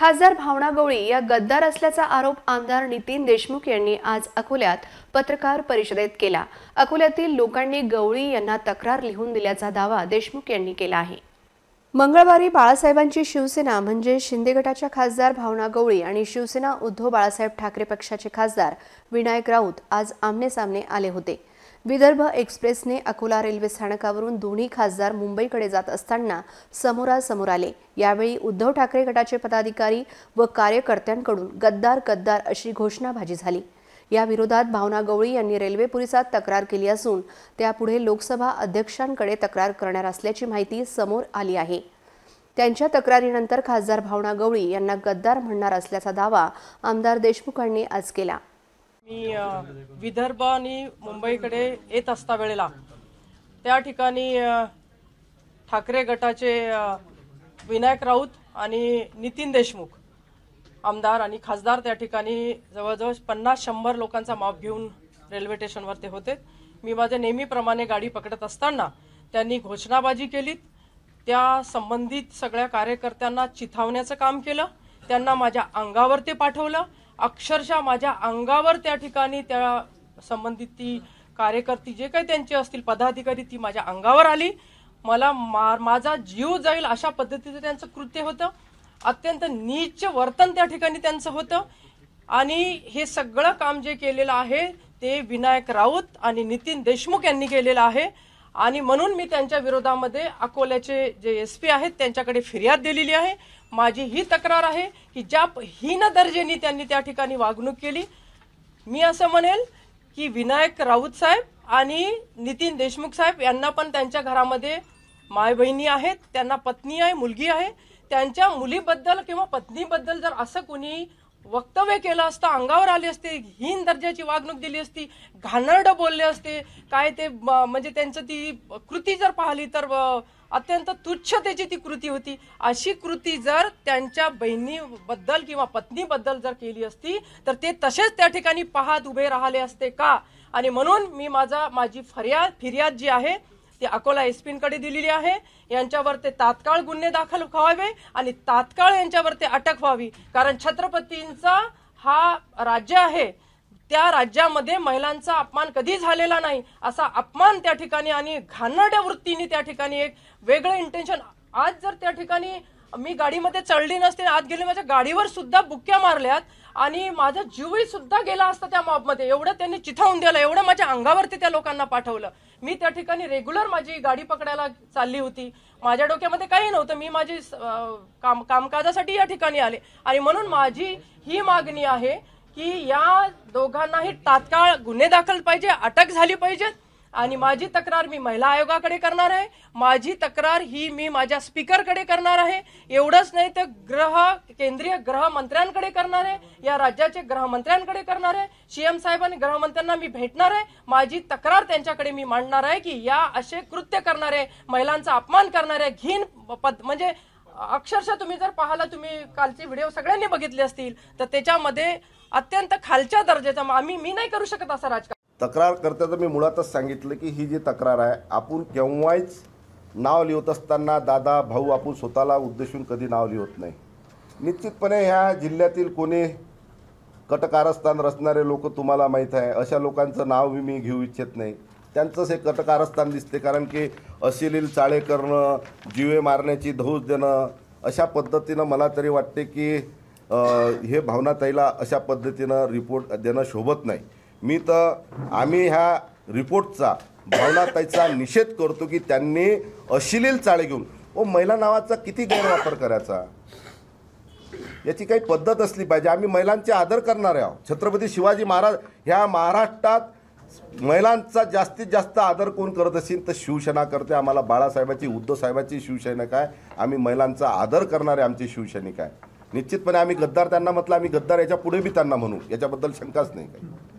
खासदार भावना गवळी या गद्दार असल्याचा आरोप आमदार नितीन देशमुख यांनी आज अकोल्यात पत्रकार परिषदेत केला अकोल्यातील लोकांनी गवळी यांना तक्रार लिहून दिल्याचा दावा देशमुख यांनी केला आहे मंगळवारी बाळासाहेबांची शिवसेना म्हणजे शिंदे गटाच्या खासदार भावना गवळी आणि शिवसेना उद्धव बाळासाहेब ठाकरे पक्षाचे खासदार विनायक राऊत आज आमने सामने आले होते विदर्भ एक्सप्रेसने अकोला रेल्वे स्थानकावरून दोन्ही खासदार मुंबईकडे जात असताना समोरासमोर आले यावेळी उद्धव ठाकरे गटाचे पदाधिकारी व कार्यकर्त्यांकडून गद्दार गद्दार अशी घोषणाबाजी झाली या विरोधात भावना गवळी यांनी रेल्वे पोलिसात तक्रार केली असून त्यापुढे लोकसभा अध्यक्षांकडे तक्रार करणार असल्याची माहिती समोर आली आहे त्यांच्या तक्रारीनंतर खासदार भावना गवळी यांना गद्दार म्हणणार असल्याचा दावा आमदार देशमुखांनी आज केला मी विदर्भ आणि मुंबईकडे येत असता वेळेला त्या ठिकाणी ठाकरे गटाचे विनायक राऊत आणि नितीन देशमुख आमदार आणि खासदार त्या ठिकाणी जवळजवळ पन्नास शंभर लोकांचा माप घेऊन रेल्वे स्टेशनवर ते होते मी माझ्या नेहमीप्रमाणे गाडी पकडत असताना त्यांनी घोषणाबाजी केली त्या संबंधित सगळ्या कार्यकर्त्यांना चिथावण्याचं काम केलं त्यांना माझ्या अंगावर ते पाठवलं अक्षरशः माझ्या अंगावर त्या ठिकाणी त्या संबंधित ती कार्यकर्ती जे काही त्यांचे असतील पदाधिकारी ती माझ्या अंगावर आली मला मा माझा जीव जाईल अशा पद्धतीचं त्यांचं कृत्य होतं अत्यंत नीच वर्तन त्या ठिकाणी त्यांचं होतं आणि हे सगळं काम जे केलेलं आहे ते विनायक राऊत आणि नितीन देशमुख यांनी केलेलं आहे आणि म्हणून मी त्यांच्या विरोधामध्ये अकोल्याचे जे एस पी आहेत त्यांच्याकडे फिर्याद दिलेली आहे माझी ही तक्रार आहे की ज्या हीन दर्जेने त्यांनी त्या ठिकाणी वागणूक केली मी असं म्हणेल की विनायक राऊत साहेब आणि नितीन देशमुख साहेब यांना पण त्यांच्या घरामध्ये माय बहिणी आहेत त्यांना पत्नी आहे मुलगी आहे त्यांच्या मुलीबद्दल किंवा पत्नीबद्दल जर असं कोणी वक्तव्य केलं असतं अंगावर आले असते हीन दर्जाची वागणूक दिली असती घाणर्ड बोलले असते काय ते म्हणजे त्यांचं ती कृती जर पाहिली तर अत्यंत तुच्छतेची ती कृती होती अशी कृती जर त्यांच्या बहिणीबद्दल किंवा पत्नीबद्दल जर केली असती तर ते तसेच त्या ठिकाणी पाहत उभे राहिले असते का आणि म्हणून मी माझा माझी फर्याद फिर्याद जी आहे ती अकोला एसपींकडे दिलेली आहे यांच्यावर ते तात्काळ गुन्हे दाखल व्हावे आणि तात्काळ यांच्यावर ते अटक व्हावी कारण छत्रपतींचा हा राज्य आहे त्या राज्यामध्ये महिलांचा अपमान कधी झालेला नाही असा अपमान त्या ठिकाणी आणि घाणड्या वृत्तीने त्या ठिकाणी एक वेगळं इंटेन्शन आज जर त्या ठिकाणी मी गाडीमध्ये चढली नसते आत गेली माझ्या गाडीवर सुद्धा बुक्क्या मारल्यात आणि माझा जीवही सुद्धा गेला असता त्या मॉबमध्ये एवढं त्यांनी चिथावून दिलं एवढं माझ्या अंगावरती त्या लोकांना पाठवलं मी त्या ठिकाणी रेग्युलर माझी गाडी पकडायला चालली होती माझ्या डोक्यामध्ये काही नव्हतं मी माझी काम कामकाजासाठी या ठिकाणी आले आणि म्हणून माझी ही मागणी आहे की या दोघांनाही तात्काळ गुन्हे दाखल पाहिजे अटक झाली पाहिजे आणि माझी तक्रार मी महिला आयोगाकडे करणार आहे माझी तक्रार ही मी माझ्या स्पीकरकडे करणार आहे एवढंच नाही तर ग्रह केंद्रीय गृहमंत्र्यांकडे करणार आहे या राज्याचे गृहमंत्र्यांकडे करणार आहे सीएम साहेब आणि गृहमंत्र्यांना मी भेटणार आहे माझी तक्रार त्यांच्याकडे मी मांडणार आहे की या असे कृत्य करणारे महिलांचा अपमान करणारे घीन पद म्हणजे अक्षरशः तुम्ही जर पाहला तुम्ही कालचे व्हिडिओ सगळ्यांनी बघितले असतील तर त्याच्यामध्ये अत्यंत खालच्या दर्जाचा आम्ही मी नाही करू शकत असं राजकारण तक्रार करता तर मी मुळातच सांगितलं की ही जी तक्रार आहे आपण केव्हाच नाव लिहित असताना दादा भाऊ आपण स्वतःला उद्देशून कधी नाव लिहित नाही निश्चितपणे ह्या जिल्ह्यातील कोणी कटकारस्थान रचणारे लोक तुम्हाला माहीत आहे अशा लोकांचं नाव मी घेऊ इच्छित नाही त्यांचंच हे कटकारस्थान दिसते कारण की अश्लील चाळे करणं जीवे मारण्याची धौज देणं अशा पद्धतीनं मला तरी वाटते की हे भावनाताईला अशा पद्धतीनं रिपोर्ट देणं शोभत नाही मी तर आम्ही ह्या रिपोर्टचा भावना त्याचा निषेध करतो की त्यांनी अश्लील चाळे घेऊन ओ महिला नावाचा किती गैरवापर करायचा याची काही पद्धत असली पाहिजे आम्ही महिलांचे आदर करणारे आहोत छत्रपती शिवाजी महाराज ह्या महाराष्ट्रात महिलांचा जास्तीत जास्त आदर कोण करत असेल तर शिवसेना करते आम्हाला बाळासाहेबाची साहेबाची शिवसैनिक आहे आम्ही महिलांचा आदर करणारे आमचे शिवसैनिक आहे निश्चितपणे आम्ही गद्दार त्यांना म्हटलं आम्ही गद्दार याच्या पुढे बी त्यांना म्हणू याच्याबद्दल शंकाच नाही काही